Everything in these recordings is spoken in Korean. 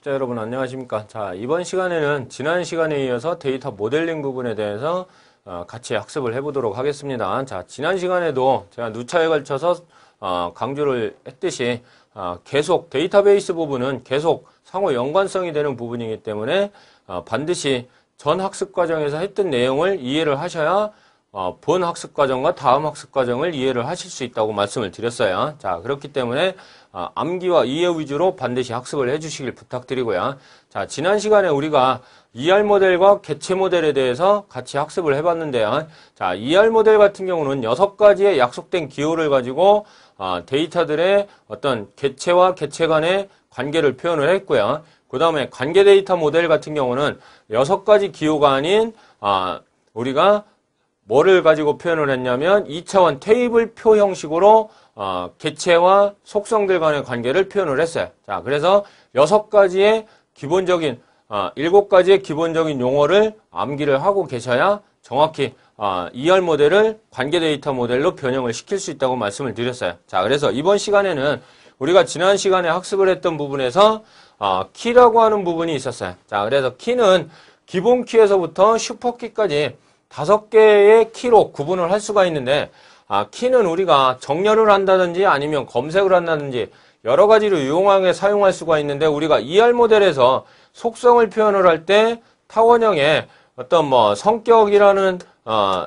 투자 여러분 안녕하십니까 자 이번 시간에는 지난 시간에 이어서 데이터 모델링 부분에 대해서 어, 같이 학습을 해보도록 하겠습니다 자 지난 시간에도 제가 누차에 걸쳐서 어, 강조를 했듯이 어, 계속 데이터베이스 부분은 계속 상호 연관성이 되는 부분이기 때문에 어, 반드시 전 학습 과정에서 했던 내용을 이해를 하셔야 어, 본 학습 과정과 다음 학습 과정을 이해를 하실 수 있다고 말씀을 드렸어요. 자, 그렇기 때문에 어, 암기와 이해 위주로 반드시 학습을 해주시길 부탁드리고요. 자, 지난 시간에 우리가 ER 모델과 개체 모델에 대해서 같이 학습을 해봤는데요. 자, ER 모델 같은 경우는 6가지의 약속된 기호를 가지고 어, 데이터들의 어떤 개체와 개체 간의 관계를 표현을 했고요. 그 다음에 관계 데이터 모델 같은 경우는 6가지 기호가 아닌 우리가 뭐를 가지고 표현을 했냐면 2차원 테이블표 형식으로 어, 개체와 속성들 간의 관계를 표현을 했어요. 자, 그래서 여섯 가지의 기본적인 어, 일곱 가지의 기본적인 용어를 암기를 하고 계셔야 정확히 어, ER 모델을 관계 데이터 모델로 변형을 시킬 수 있다고 말씀을 드렸어요. 자, 그래서 이번 시간에는 우리가 지난 시간에 학습을 했던 부분에서 어, 키라고 하는 부분이 있었어요. 자, 그래서 키는 기본 키에서부터 슈퍼 키까지 다섯 개의 키로 구분을 할 수가 있는데 아, 키는 우리가 정렬을 한다든지 아니면 검색을 한다든지 여러 가지로 유용하게 사용할 수가 있는데 우리가 ER 모델에서 속성을 표현을 할 때 타원형의 어떤 뭐 성격이라는 어,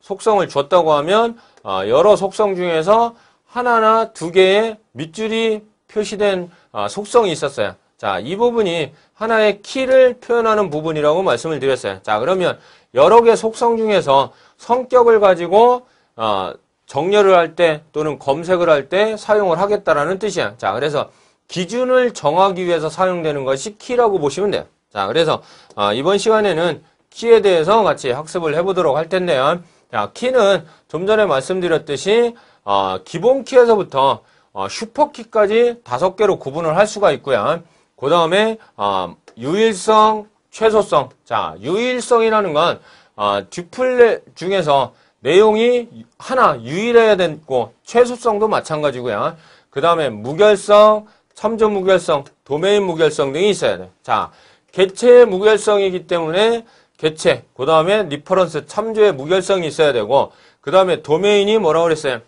속성을 줬다고 하면 어, 여러 속성 중에서 하나나 두 개의 밑줄이 표시된 어, 속성이 있었어요. 자, 이 부분이 하나의 키를 표현하는 부분이라고 말씀을 드렸어요. 자, 그러면 여러 개 속성 중에서 성격을 가지고 어, 정렬을 할 때 또는 검색을 할 때 사용을 하겠다라는 뜻이야. 자, 그래서 기준을 정하기 위해서 사용되는 것이 키라고 보시면 돼요. 자, 그래서 어, 이번 시간에는 키에 대해서 같이 학습을 해보도록 할 텐데요. 자, 키는 좀 전에 말씀드렸듯이 어, 기본 키에서부터 어, 슈퍼키까지 다섯 개로 구분을 할 수가 있고요. 그 다음에 어, 유일성, 최소성. 자, 유일성이라는 건 아, 듀플레 중에서 내용이 하나 유일해야 되고 최소성도 마찬가지고요. 그 다음에 무결성, 참조 무결성, 도메인 무결성 등이 있어야 돼. 자, 개체의 무결성이기 때문에 개체, 그 다음에 리퍼런스, 참조의 무결성이 있어야 되고 그 다음에 도메인이 뭐라고 그랬어요?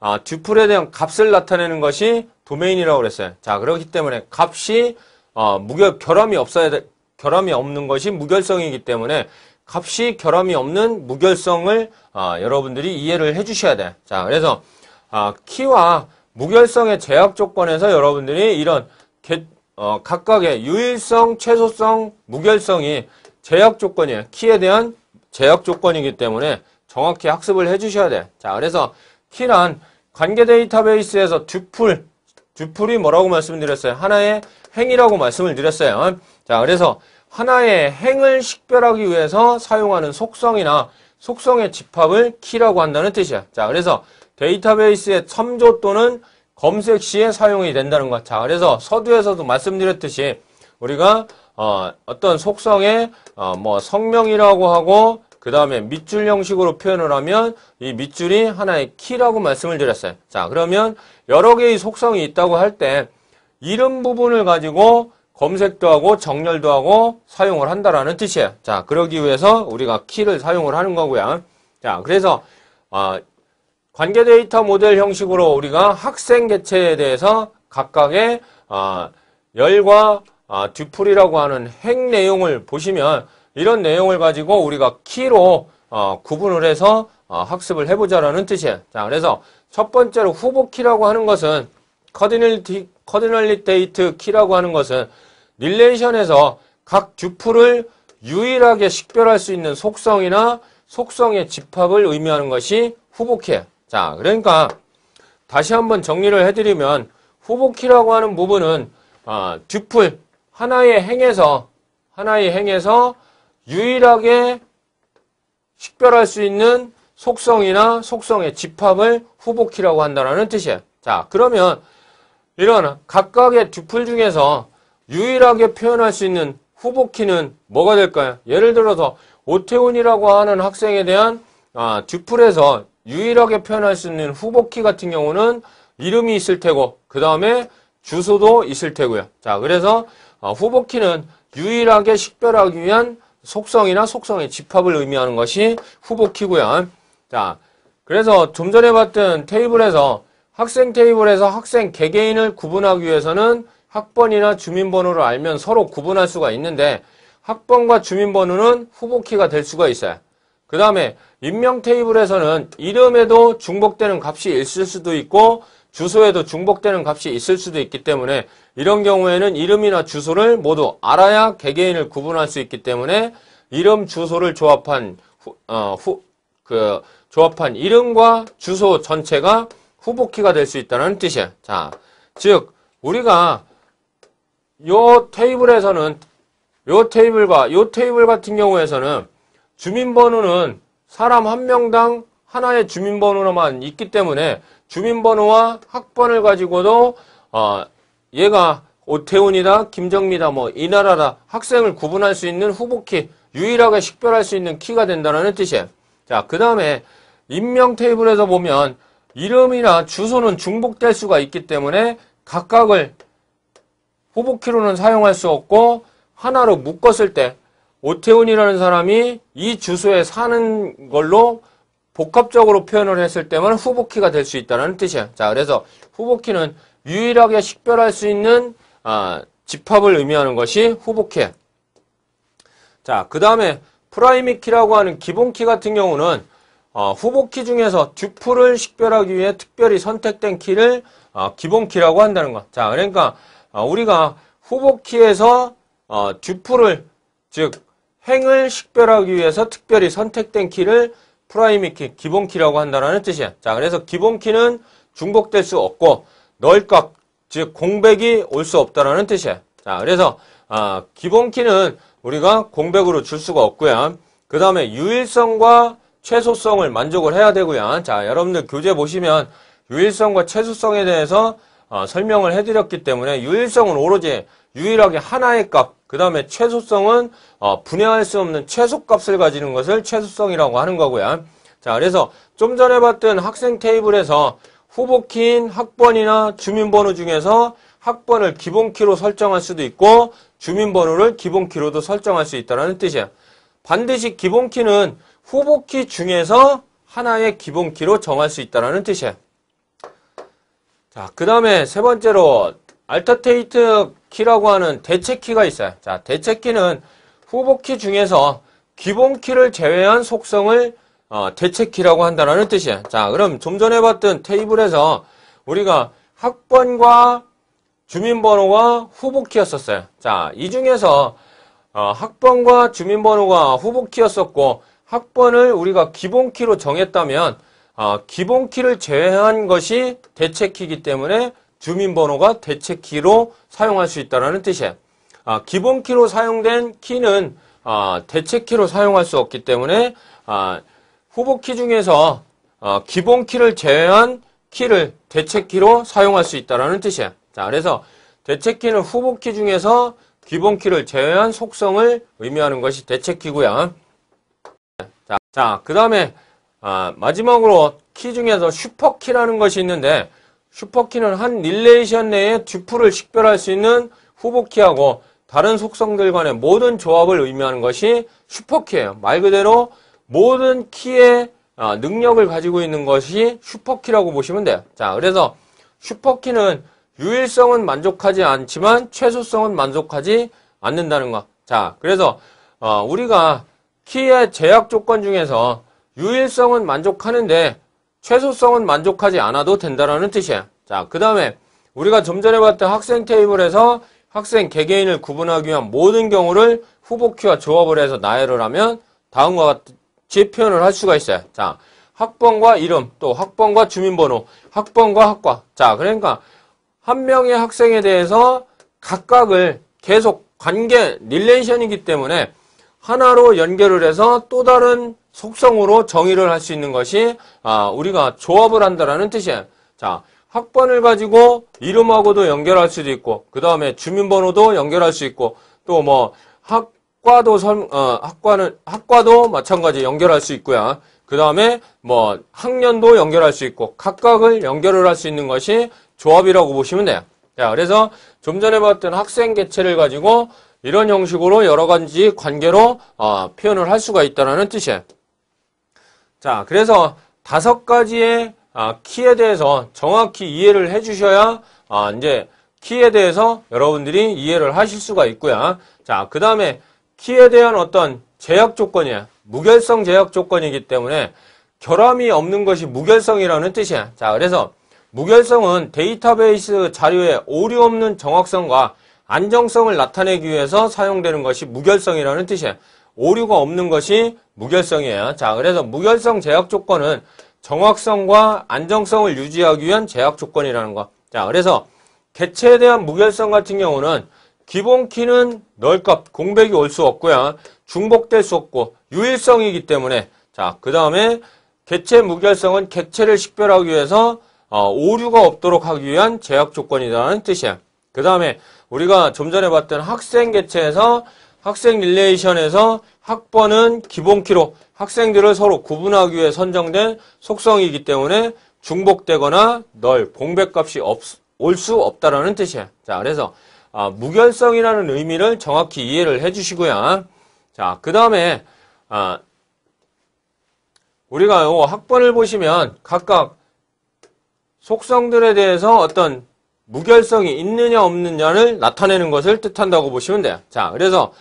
아, 듀플에 대한 값을 나타내는 것이 도메인이라고 그랬어요. 자, 그렇기 때문에 값이 어, 무결 결함이 없어야 돼, 결함이 없는 것이 무결성이기 때문에 값이 결함이 없는 무결성을 아, 여러분들이 이해를 해주셔야 돼. 자, 그래서 아, 키와 무결성의 제약 조건에서 여러분들이 이런 개, 어, 각각의 유일성, 최소성, 무결성이 제약 조건이에요. 키에 대한 제약 조건이기 때문에 정확히 학습을 해주셔야 돼. 자, 그래서 키란 관계 데이터베이스에서 듀플, 듀플이 뭐라고 말씀드렸어요? 하나의 행위라고 말씀을 드렸어요. 자, 그래서 하나의 행을 식별하기 위해서 사용하는 속성이나 속성의 집합을 키라고 한다는 뜻이야. 자, 그래서 데이터베이스의 참조 또는 검색 시에 사용이 된다는 것. 자, 그래서 서두에서도 말씀드렸듯이 우리가 어, 떤 속성의 어, 뭐 성명이라고 하고 그 다음에 밑줄 형식으로 표현을 하면 이 밑줄이 하나의 키라고 말씀을 드렸어요. 자, 그러면 여러 개의 속성이 있다고 할 때 이름 부분을 가지고 검색도 하고 정렬도 하고 사용을 한다라는 뜻이에요. 자, 그러기 위해서 우리가 키를 사용을 하는 거고요. 자, 그래서 어, 관계 데이터 모델 형식으로 우리가 학생 개체에 대해서 각각의 어, 열과 어, 아, 듀플이라고 하는 핵 내용을 보시면 이런 내용을 가지고 우리가 키로 어, 구분을 해서 어, 학습을 해보자라는 뜻이에요. 자, 그래서 첫 번째로 후보 키라고 하는 것은 커디널 디, 커디널리 데이트 키라고 하는 것은 릴레이션에서 각 듀플을 유일하게 식별할 수 있는 속성이나 속성의 집합을 의미하는 것이 후보키예 자, 그러니까 다시 한번 정리를 해드리면 후보키라고 하는 부분은 어, 듀플 하나의 행에서 하나의 행에서 유일하게 식별할 수 있는 속성이나 속성의 집합을 후보키라고 한다는 뜻이에요. 자, 그러면 이런 각각의 듀플 중에서 유일하게 표현할 수 있는 후보키는 뭐가 될까요? 예를 들어서 오태훈이라고 하는 학생에 대한 아, 듀플에서 유일하게 표현할 수 있는 후보키 같은 경우는 이름이 있을 테고 그 다음에 주소도 있을 테고요. 자 그래서 아, 후보키는 유일하게 식별하기 위한 속성이나 속성의 집합을 의미하는 것이 후보키고요. 자 그래서 좀 전에 봤던 테이블에서 학생 테이블에서 학생 개개인을 구분하기 위해서는 학번이나 주민번호를 알면 서로 구분할 수가 있는데 학번과 주민번호는 후보키가 될 수가 있어요. 그 다음에 인명 테이블에서는 이름에도 중복되는 값이 있을 수도 있고 주소에도 중복되는 값이 있을 수도 있기 때문에 이런 경우에는 이름이나 주소를 모두 알아야 개개인을 구분할 수 있기 때문에 이름 주소를 조합한 후, 어, 후, 그 조합한 이름과 주소 전체가 후보키가 될 수 있다는 뜻이에요. 자, 즉 우리가 요 테이블에서는 요 테이블과 요 테이블 같은 경우에서는 주민번호는 사람 한 명당 하나의 주민번호로만 있기 때문에 주민번호와 학번을 가지고도 어, 얘가 오태훈이다, 김정미다, 뭐 이나라다 학생을 구분할 수 있는 후보키 유일하게 식별할 수 있는 키가 된다는 뜻이에요. 자, 그 다음에 인명 테이블에서 보면 이름이나 주소는 중복될 수가 있기 때문에 각각을 후보키로는 사용할 수 없고 하나로 묶었을 때 오태훈이라는 사람이 이 주소에 사는 걸로 복합적으로 표현을 했을 때만 후보키가 될 수 있다는 뜻이에요. 자, 그래서 후보키는 유일하게 식별할 수 있는 아, 집합을 의미하는 것이 후보키. 자, 그 다음에 프라이미 키라고 하는 기본 키 같은 경우는 어, 후보 키 중에서 듀플을 식별하기 위해 특별히 선택된 키를 어, 기본 키라고 한다는 거. 자, 그러니까 어, 우리가 후보키에서 어, 듀프를 즉 행을 식별하기 위해서 특별히 선택된 키를 프라이미 키, 기본 키라고 한다는 뜻이야. 자, 그래서 기본 키는 중복될 수 없고 넓 값, 즉 공백이 올 수 없다는 뜻이야. 자, 그래서 어, 기본 키는 우리가 공백으로 줄 수가 없고요. 그 다음에 유일성과 최소성을 만족을 해야 되고요. 자, 여러분들 교재 보시면 유일성과 최소성에 대해서 어, 설명을 해드렸기 때문에 유일성은 오로지 유일하게 하나의 값, 그 다음에 최소성은 어, 분해할 수 없는 최소값을 가지는 것을 최소성이라고 하는 거고요. 자, 그래서 좀 전에 봤던 학생 테이블에서 후보키인 학번이나 주민번호 중에서 학번을 기본키로 설정할 수도 있고 주민번호를 기본키로도 설정할 수 있다는 뜻이에요. 반드시 기본키는 후보키 중에서 하나의 기본키로 정할 수 있다는 뜻이에요. 자, 그 다음에 세 번째로 알터테이트 키라고 하는 대체 키가 있어요. 자, 대체 키는 후보 키 중에서 기본 키를 제외한 속성을 어, 대체 키라고 한다는 뜻이에요. 자, 그럼 좀 전에 봤던 테이블에서 우리가 학번과 주민번호가 후보 키였었어요. 자, 이 중에서 어, 학번과 주민번호가 후보 키였었고 학번을 우리가 기본 키로 정했다면 아, 기본키를 제외한 것이 대체키이기 때문에 주민번호가 대체키로 사용할 수 있다는 뜻이에요. 아, 기본키로 사용된 키는 아, 대체키로 사용할 수 없기 때문에 후보키 중에서 기본키를 제외한 키를 대체키로 사용할 수 있다는 뜻이에요. 자, 그래서 대체키는 후보키 중에서 기본키를 제외한 속성을 의미하는 것이 대체키고요. 자, 자그 다음에 아, 마지막으로 키 중에서 슈퍼키라는 것이 있는데 슈퍼키는 한 릴레이션 내에 듀플을 식별할 수 있는 후보키하고 다른 속성들 간의 모든 조합을 의미하는 것이 슈퍼키예요. 말 그대로 모든 키의 아, 능력을 가지고 있는 것이 슈퍼키라고 보시면 돼요. 자, 그래서 슈퍼키는 유일성은 만족하지 않지만 최소성은 만족하지 않는다는 것. 자, 그래서 어, 우리가 키의 제약 조건 중에서 유일성은 만족하는데 최소성은 만족하지 않아도 된다라는 뜻이야. 자, 그 다음에 우리가 좀 전에 봤던 학생 테이블에서 학생 개개인을 구분하기 위한 모든 경우를 후보키와 조합을 해서 나열을 하면 다음과 같이 표현을 할 수가 있어요. 자, 학번과 이름, 또 학번과 주민번호, 학번과 학과. 자, 그러니까 한 명의 학생에 대해서 각각을 계속 관계, 릴레이션이기 때문에 하나로 연결을 해서 또 다른 속성으로 정의를 할 수 있는 것이 아, 우리가 조합을 한다라는 뜻이에요. 자, 학번을 가지고 이름하고도 연결할 수도 있고 그 다음에 주민번호도 연결할 수 있고 또 뭐 학과도 설, 어, 학과는 학과도 마찬가지 연결할 수 있고요. 그 다음에 뭐 학년도 연결할 수 있고 각각을 연결을 할 수 있는 것이 조합이라고 보시면 돼요. 자, 그래서 좀 전에 봤던 학생 개체를 가지고 이런 형식으로 여러 가지 관계로 어, 표현을 할 수가 있다는 뜻이에요. 자, 그래서 다섯 가지의 아, 키에 대해서 정확히 이해를 해주셔야 아, 이제 키에 대해서 여러분들이 이해를 하실 수가 있고요. 자, 그 다음에 키에 대한 어떤 제약 조건이에요 무결성 제약 조건이기 때문에 결함이 없는 것이 무결성이라는 뜻이야. 자, 그래서 무결성은 데이터베이스 자료의 오류 없는 정확성과 안정성을 나타내기 위해서 사용되는 것이 무결성이라는 뜻이에요. 오류가 없는 것이 무결성이에요. 자, 그래서 무결성 제약 조건은 정확성과 안정성을 유지하기 위한 제약 조건이라는 거. 자, 그래서 개체에 대한 무결성 같은 경우는 기본 키는 넓값 공백이 올 수 없고요. 중복될 수 없고 유일성이기 때문에 자, 그 다음에 개체 무결성은 개체를 식별하기 위해서 어, 오류가 없도록 하기 위한 제약 조건이라는 뜻이에요. 그 다음에 우리가 좀 전에 봤던 학생 개체에서 학생 릴레이션에서 학번은 기본키로 학생들을 서로 구분하기 위해 선정된 속성이기 때문에 중복되거나 널 공백값이 올 수 없다라는 뜻이에요. 자, 그래서 아, 무결성이라는 의미를 정확히 이해를 해주시고요. 자, 그 다음에 아, 우리가 요 학번을 보시면 각각 속성들에 대해서 어떤 무결성이 있느냐 없느냐를 나타내는 것을 뜻한다고 보시면 돼요. 자, 그래서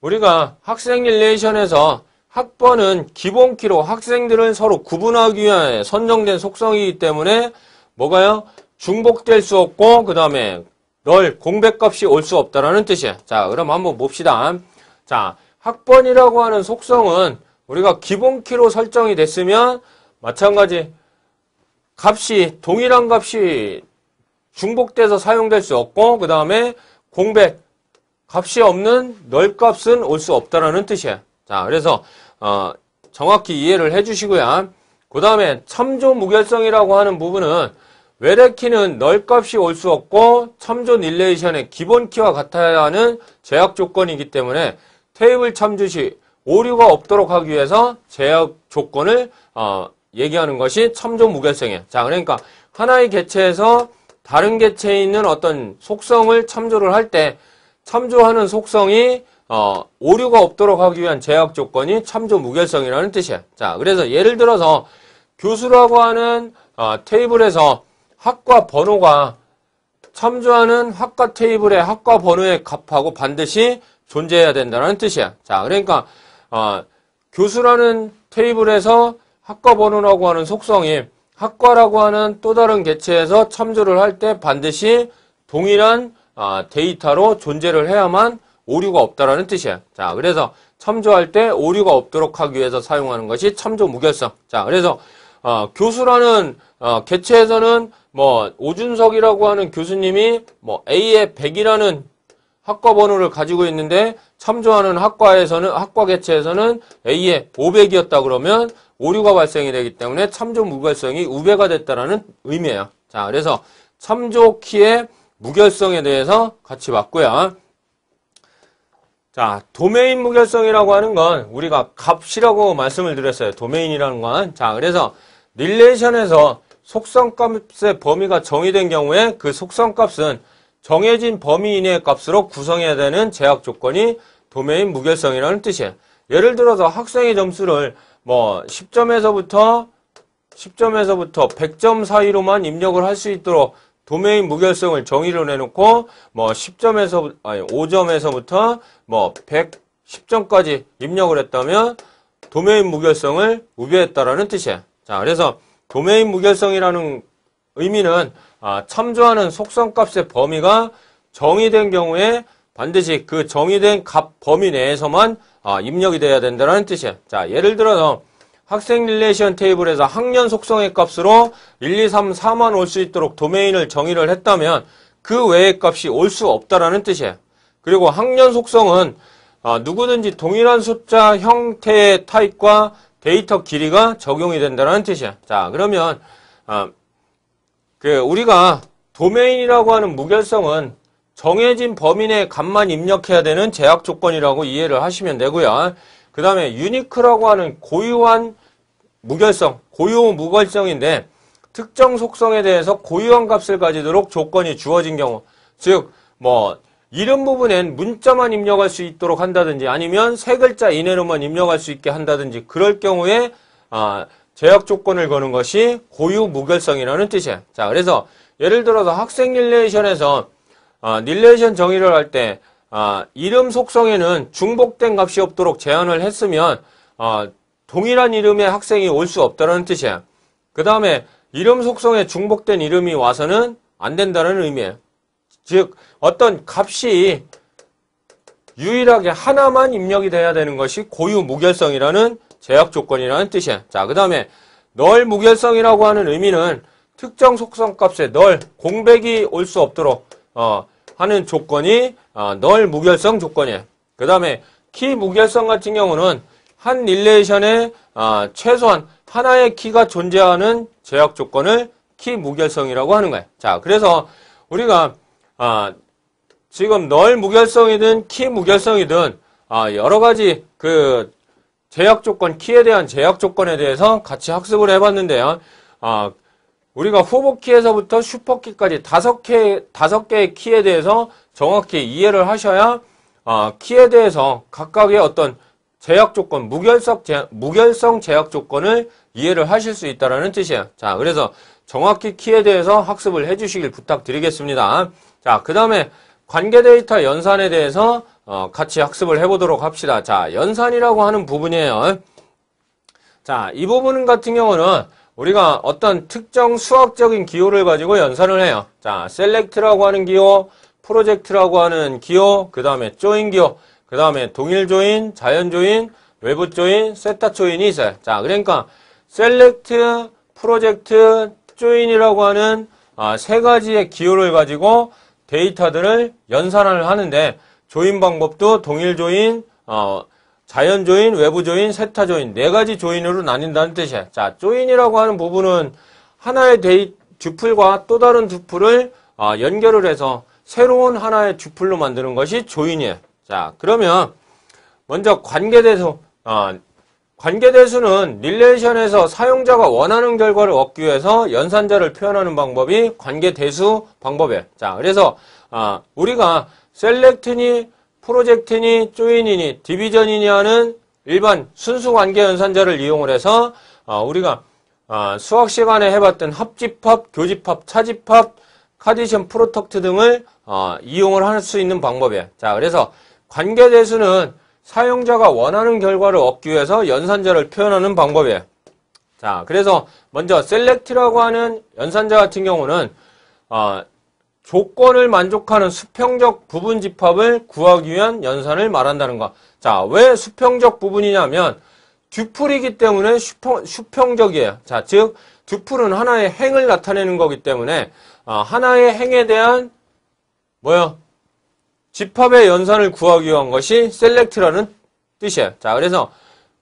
우리가 학생 릴레이션에서 학번은 기본키로 학생들은 서로 구분하기 위해 선정된 속성이기 때문에 뭐가요? 중복될 수 없고 그 다음에 널 공백값이 올 수 없다라는 뜻이에요. 자, 그럼 한번 봅시다. 자, 학번이라고 하는 속성은 우리가 기본키로 설정이 됐으면 마찬가지 값이 동일한 값이 중복돼서 사용될 수 없고 그 다음에 공백 값이 없는 널값은 올 수 없다라는 뜻이에요. 자 그래서 어, 정확히 이해를 해주시고요. 그 다음에 참조 무결성이라고 하는 부분은 외래키는 널값이 올 수 없고 참조 릴레이션의 기본키와 같아야 하는 제약 조건이기 때문에 테이블 참조 시 오류가 없도록 하기 위해서 제약 조건을 어, 얘기하는 것이 참조 무결성이에요. 자 그러니까 하나의 개체에서 다른 개체에 있는 어떤 속성을 참조를 할 때 참조하는 속성이 어, 오류가 없도록 하기 위한 제약 조건이 참조 무결성이라는 뜻이에요. 자, 그래서 예를 들어서 교수라고 하는 어, 테이블에서 학과 번호가 참조하는 학과 테이블의 학과 번호의 값하고 반드시 존재해야 된다는 뜻이야. 자, 그러니까 어, 교수라는 테이블에서 학과 번호라고 하는 속성이 학과라고 하는 또 다른 개체에서 참조를 할 때 반드시 동일한 아, 데이터로 존재를 해야만 오류가 없다라는 뜻이에요. 자, 그래서 참조할 때 오류가 없도록 하기 위해서 사용하는 것이 참조 무결성. 자, 그래서 어, 교수라는 어, 개체에서는 뭐 오준석이라고 하는 교수님이 뭐 A의 100이라는 학과 번호를 가지고 있는데 참조하는 학과에서는 학과 개체에서는 a 에 500이었다 그러면 오류가 발생이 되기 때문에 참조 무결성이 우배가 됐다라는 의미예요. 자, 그래서 참조 키의 무결성에 대해서 같이 봤고요. 자, 도메인 무결성이라고 하는 건 우리가 값이라고 말씀을 드렸어요. 도메인이라는 건. 자, 그래서 릴레이션에서 속성값의 범위가 정의된 경우에 그 속성값은 정해진 범위 이내의 값으로 구성해야 되는 제약 조건이 도메인 무결성이라는 뜻이에요. 예를 들어서 학생의 점수를 뭐 10점에서부터 10점에서부터 100점 사이로만 입력을 할 수 있도록 도메인 무결성을 정의로 내놓고 뭐 10점에서 아니 5점에서부터 뭐 110점까지 입력을 했다면 도메인 무결성을 우배했다라는 뜻이에요. 자, 그래서 도메인 무결성이라는 의미는 아, 참조하는 속성값의 범위가 정의된 경우에 반드시 그 정의된 값 범위 내에서만 아, 입력이 돼야 된다는 뜻이에요. 자, 예를 들어서 학생 릴레이션 테이블에서 학년 속성의 값으로 1, 2, 3, 4만 올 수 있도록 도메인을 정의를 했다면 그 외의 값이 올 수 없다라는 뜻이에요. 그리고 학년 속성은 아, 누구든지 동일한 숫자 형태의 타입과 데이터 길이가 적용이 된다는 뜻이에요 자, 그러면 아, 그 우리가 도메인이라고 하는 무결성은 정해진 범위 내 값만 입력해야 되는 제약 조건이라고 이해를 하시면 되고요. 그 다음에 유니크라고 하는 고유한 무결성, 고유 무결성인데 특정 속성에 대해서 고유한 값을 가지도록 조건이 주어진 경우 즉 뭐 이름 부분엔 문자만 입력할 수 있도록 한다든지 아니면 세 글자 이내로만 입력할 수 있게 한다든지 그럴 경우에 아, 제약 조건을 거는 것이 고유 무결성이라는 뜻이에요. 자, 그래서 예를 들어서 학생 릴레이션에서 어, 릴레이션 정의를 할때 어, 이름 속성에는 중복된 값이 없도록 제한을 했으면 어, 동일한 이름의 학생이 올 수 없다는 뜻이에요. 그 다음에 이름 속성에 중복된 이름이 와서는 안 된다는 의미예요. 즉 어떤 값이 유일하게 하나만 입력이 돼야 되는 것이 고유 무결성이라는 제약 조건이라는 뜻이야 자, 그 다음에 널 무결성이라고 하는 의미는 특정 속성값에 널 공백이 올 수 없도록 어, 하는 조건이 어, 널 무결성 조건이에요. 그 다음에 키 무결성 같은 경우는 한 릴레이션에 어, 최소한 하나의 키가 존재하는 제약 조건을 키 무결성이라고 하는 거예요. 자, 그래서 우리가 어, 지금 널 무결성이든 키 무결성이든 어, 여러 가지 그 제약 조건, 키에 대한 제약 조건에 대해서 같이 학습을 해봤는데요. 아, 우리가 후보키에서부터 슈퍼키까지 다섯 개, 다섯 개의 키에 대해서 정확히 이해를 하셔야, 아, 키에 대해서 각각의 어떤 제약 조건, 무결성, 제약, 무결성 제약 조건을 이해를 하실 수 있다는 뜻이에요. 자, 그래서 정확히 키에 대해서 학습을 해주시길 부탁드리겠습니다. 자, 그 다음에 관계 데이터 연산에 대해서 어, 같이 학습을 해보도록 합시다. 자, 연산이라고 하는 부분이에요. 자, 이 부분 같은 경우는 우리가 어떤 특정 수학적인 기호를 가지고 연산을 해요. 자, select라고 하는 기호, 프로젝트라고 하는 기호, 그 다음에 조인 기호, 그 다음에 동일 조인, 자연 조인, 외부 조인, 세타 조인이 있어요. 자, 그러니까 셀렉트, 프로젝트, 조인이라고 하는 아, 세 가지의 기호를 가지고 데이터들을 연산을 하는데 조인 방법도 동일 조인, 어, 자연 조인, 외부 조인, 세타 조인 네 가지 조인으로 나뉜다는 뜻이야. 자, 조인이라고 하는 부분은 하나의 데이, 듀플과 또 다른 듀플을 어, 연결을 해서 새로운 하나의 듀플로 만드는 것이 조인이에요. 자, 그러면 먼저 관계대수, 어, 관계대수는 릴레이션에서 사용자가 원하는 결과를 얻기 위해서 연산자를 표현하는 방법이 관계대수 방법이에요. 자, 그래서 어, 우리가 셀렉트니 프로젝트니 조인이니 디비전이니 하는 일반 순수 관계 연산자를 이용을 해서 어, 우리가 어, 수학 시간에 해봤던 합집합, 교집합, 차집합, 카디션 프로덕트 등을 어, 이용을 할 수 있는 방법이에요. 자, 그래서 관계 대수는 사용자가 원하는 결과를 얻기 위해서 연산자를 표현하는 방법이에요. 자, 그래서 먼저 셀렉트라고 하는 연산자 같은 경우는 조건을 만족하는 수평적 부분 집합을 구하기 위한 연산을 말한다는 것. 자, 왜 수평적 부분이냐면 듀플이기 때문에 슈평, 수평적이에요. 자, 즉 듀플은 하나의 행을 나타내는 거기 때문에 아, 하나의 행에 대한 뭐야 집합의 연산을 구하기 위한 것이 셀렉트라는 뜻이에요. 자, 그래서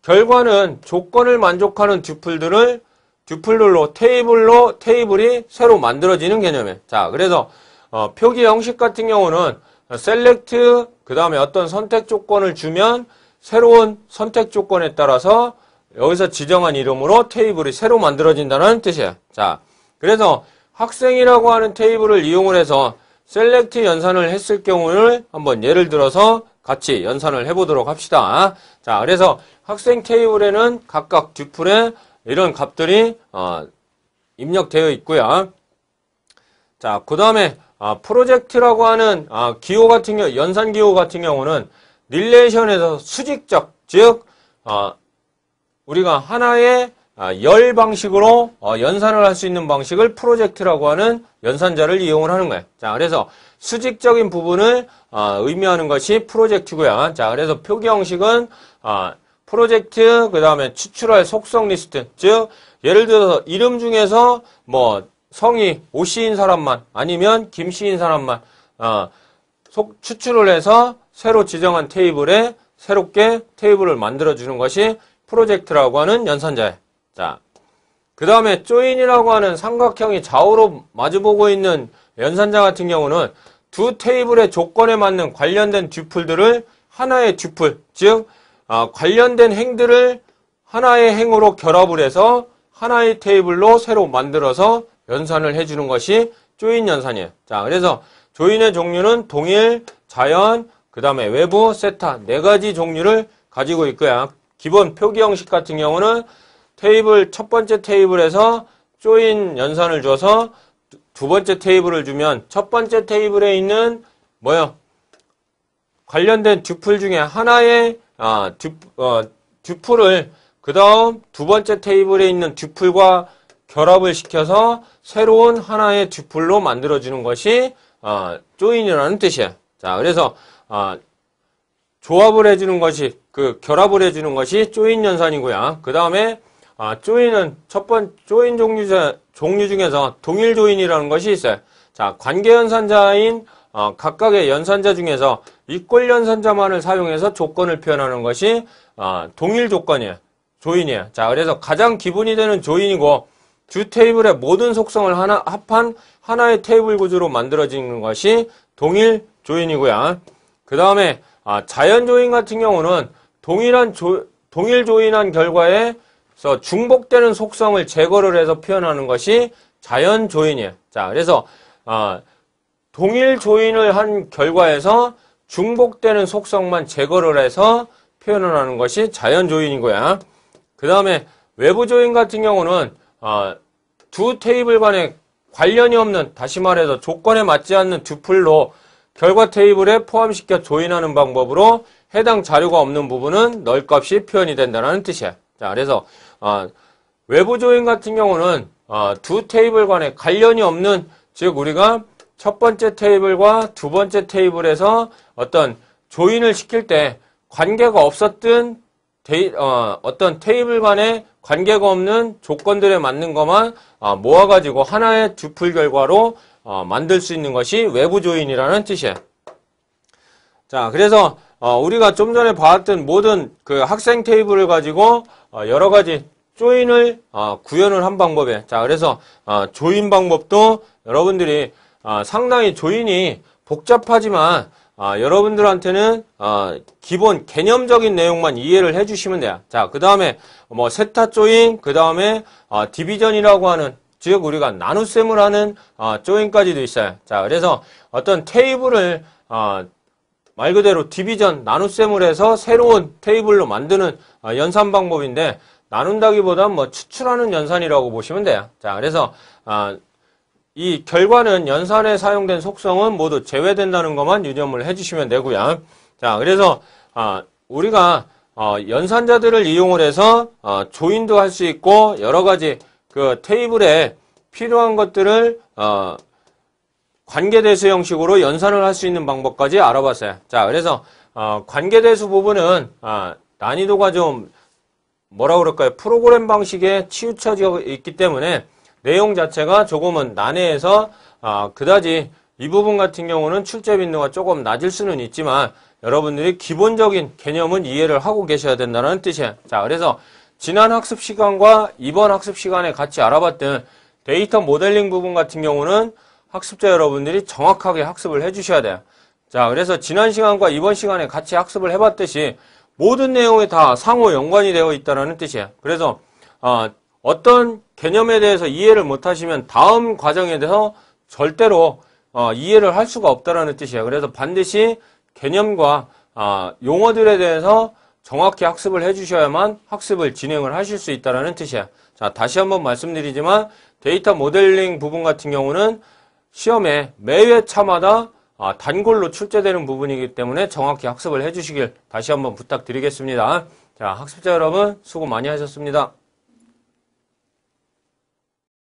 결과는 조건을 만족하는 듀플들을 듀플들로 테이블로 테이블이 새로 만들어지는 개념이에요. 자, 그래서 어, 표기 형식 같은 경우는 셀렉트 그 다음에 어떤 선택 조건을 주면 새로운 선택 조건에 따라서 여기서 지정한 이름으로 테이블이 새로 만들어진다는 뜻이에요. 자, 그래서 학생이라고 하는 테이블을 이용을 해서 셀렉트 연산을 했을 경우를 한번 예를 들어서 같이 연산을 해보도록 합시다. 자, 그래서 학생 테이블에는 각각 듀플에 이런 값들이 어, 입력되어 있고요. 자, 그 다음에 아, 프로젝트라고 하는 아, 기호 같은 경우, 연산 기호 같은 경우는 릴레이션에서 수직적, 즉 아, 우리가 하나의 아, 열 방식으로 어, 연산을 할 수 있는 방식을 프로젝트라고 하는 연산자를 이용을 하는 거예요. 자, 그래서 수직적인 부분을 아, 의미하는 것이 프로젝트고요. 자, 그래서 표기 형식은 아, 프로젝트, 그 다음에 추출할 속성 리스트, 즉 예를 들어서 이름 중에서 뭐 성이 오 씨인 사람만 아니면 김 씨인 사람만 어, 속, 추출을 해서 새로 지정한 테이블에 새롭게 테이블을 만들어주는 것이 프로젝트라고 하는 연산자예 자, 그 다음에 조인이라고 하는 삼각형이 좌우로 마주보고 있는 연산자 같은 경우는 두 테이블의 조건에 맞는 관련된 듀플들을 하나의 듀플, 즉 어, 관련된 행들을 하나의 행으로 결합을 해서 하나의 테이블로 새로 만들어서 연산을 해주는 것이 조인 연산이에요. 자, 그래서 조인의 종류는 동일, 자연, 그 다음에 외부, 세타 네 가지 종류를 가지고 있고요. 기본 표기 형식 같은 경우는 테이블 첫 번째 테이블에서 조인 연산을 줘서 두 번째 테이블을 주면 첫 번째 테이블에 있는 뭐요? 관련된 듀플 중에 하나의 아, 듀, 어, 듀플을 그 다음 두 번째 테이블에 있는 듀플과 결합을 시켜서 새로운 하나의 듀플로 만들어지는 것이 어, 조인이라는 뜻이야. 자, 그래서 어, 조합을 해주는 것이 그 결합을 해주는 것이 조인 연산이고요. 그 다음에 아, 조인은 첫번 조인 종류, 종류 중에서 동일 조인이라는 것이 있어요. 자, 관계 연산자인 어, 각각의 연산자 중에서 이꼴 연산자만을 사용해서 조건을 표현하는 것이 어, 동일 조건이에요. 조인이에요. 자, 그래서 가장 기본이 되는 조인이고 두 테이블의 모든 속성을 하나, 합한 하나의 테이블 구조로 만들어진 것이 동일 조인이고요. 그 다음에 아, 자연 조인 같은 경우는 동일한 조, 동일 조인한 결과에서 중복되는 속성을 제거를 해서 표현하는 것이 자연 조인이에요. 자, 그래서 아, 동일 조인을 한 결과에서 중복되는 속성만 제거를 해서 표현을 하는 것이 자연 조인이고요. 그 다음에 외부 조인 같은 경우는 아, 두 테이블 간에 관련이 없는 다시 말해서 조건에 맞지 않는 듀플로 결과 테이블에 포함시켜 조인하는 방법으로 해당 자료가 없는 부분은 널값이 표현이 된다는 뜻이에요. 자, 그래서 아, 외부 조인 같은 경우는 아, 두 테이블 간에 관련이 없는 즉 우리가 첫 번째 테이블과 두 번째 테이블에서 어떤 조인을 시킬 때 관계가 없었던 데이, 어, 어떤 테이블 간에 관계가 없는 조건들에 맞는 것만 어, 모아가지고 하나의 듀플 결과로 어, 만들 수 있는 것이 외부 조인이라는 뜻이에요. 자, 그래서 어, 우리가 좀 전에 봤던 모든 그 학생 테이블을 가지고 어, 여러 가지 조인을 어, 구현을 한 방법에 자 그래서 어, 조인 방법도 여러분들이 어, 상당히 조인이 복잡하지만 아, 여러분들한테는 아, 기본 개념적인 내용만 이해를 해주시면 돼요. 자, 그 다음에 뭐 세타 조인, 그 다음에 아, 디비전이라고 하는 즉 우리가 나눗셈을 하는 아, 조인까지도 있어요. 자, 그래서 어떤 테이블을 아, 말 그대로 디비전, 나눗셈을 해서 새로운 테이블로 만드는 아, 연산 방법인데 나눈다기보단 뭐 추출하는 연산이라고 보시면 돼요. 자, 그래서 이 결과는 연산에 사용된 속성은 모두 제외된다는 것만 유념을 해주시면 되고요. 자, 그래서 아, 우리가 어, 연산자들을 이용을 해서 어, 조인도 할 수 있고 여러 가지 그 테이블에 필요한 것들을 어, 관계대수 형식으로 연산을 할 수 있는 방법까지 알아봤어요. 자, 그래서 어, 관계대수 부분은 아, 난이도가 좀 뭐라 그럴까요? 프로그램 방식에 치우쳐져 있기 때문에 내용 자체가 조금은 난해해서 아, 그다지 이 부분 같은 경우는 출제 빈도가 조금 낮을 수는 있지만 여러분들이 기본적인 개념은 이해를 하고 계셔야 된다는 뜻이에요. 자, 그래서 지난 학습 시간과 이번 학습 시간에 같이 알아봤던 데이터 모델링 부분 같은 경우는 학습자 여러분들이 정확하게 학습을 해주셔야 돼요. 자, 그래서 지난 시간과 이번 시간에 같이 학습을 해봤듯이 모든 내용이 다 상호 연관이 되어 있다는 뜻이에요. 그래서 어, 어떤 개념에 대해서 이해를 못하시면 다음 과정에 대해서 절대로 어, 이해를 할 수가 없다라는 뜻이에요. 그래서 반드시 개념과 어, 용어들에 대해서 정확히 학습을 해주셔야만 학습을 진행을 하실 수 있다는 뜻이에요. 자, 다시 한번 말씀드리지만 데이터 모델링 부분 같은 경우는 시험에 매회차마다 아, 단골로 출제되는 부분이기 때문에 정확히 학습을 해주시길 다시 한번 부탁드리겠습니다. 자, 학습자 여러분 수고 많이 하셨습니다.